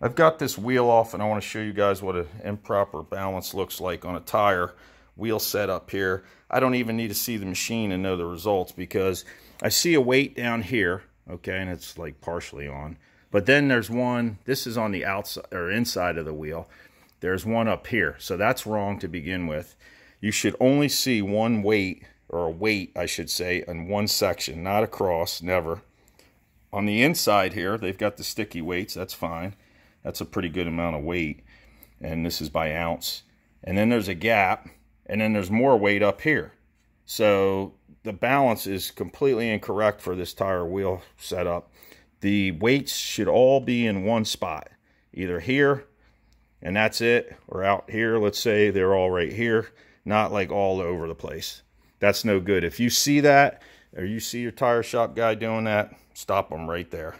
I've got this wheel off and I want to show you guys what an improper balance looks like on a tire wheel setup here. I don't even need to see the machine and know the results because I see a weight down here, okay, and it's like partially on. But then there's one, this is on the outside or inside of the wheel. There's one up here, so that's wrong to begin with. You should only see one weight, or a weight, I should say, in one section, not across, never. On the inside here, they've got the sticky weights, that's fine. That's a pretty good amount of weight. And this is by ounce. And then there's a gap. And then there's more weight up here. So the balance is completely incorrect for this tire wheel setup. The weights should all be in one spot. Either here, and that's it. Or out here, let's say they're all right here. Not like all over the place. That's no good. If you see that, or you see your tire shop guy doing that, stop them right there.